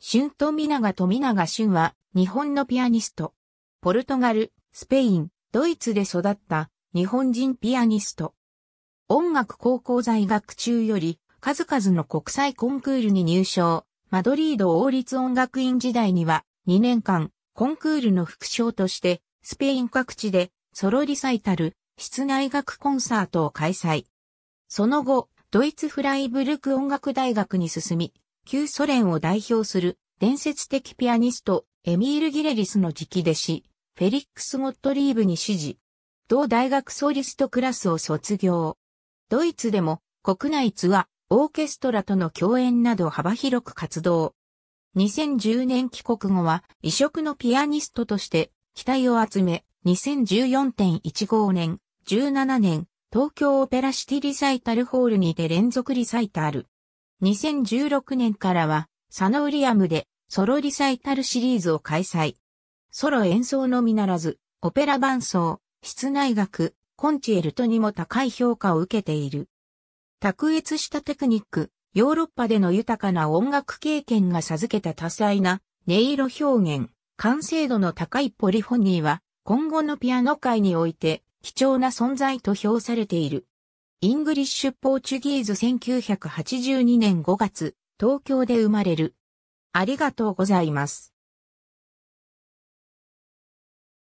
ミ富永富永ンは、日本のピアニスト。ポルトガル、スペイン、ドイツで育った日本人ピアニスト。音楽高校在学中より、数々の国際コンクールに入賞。マドリード王立音楽院時代には、2年間、コンクールの副賞として、スペイン各地で、ソロリサイタル、室内楽コンサートを開催。その後、ドイツフライブルク音楽大学に進み、旧ソ連を代表する伝説的ピアニスト、エミール・ギレリスの直弟子、フェリックス・ゴットリーブに指示。同大学ソリストクラスを卒業。ドイツでも国内ツアー、オーケストラとの共演など幅広く活動。2010年帰国後は異色のピアニストとして期待を集め、2014.15年、17年、東京オペラシティリサイタルホールにて連続リサイタル。2016年からは、サノウリアムでソロリサイタルシリーズを開催。ソロ演奏のみならず、オペラ伴奏、室内楽、コンチエルトにも高い評価を受けている。卓越したテクニック、ヨーロッパでの豊かな音楽経験が授けた多彩な音色表現、完成度の高いポリフォニーは今後のピアノ界において貴重な存在と評されている。イングリッシュ・ポーチュギーズ1982年5月、東京で生まれる。ありがとうございます。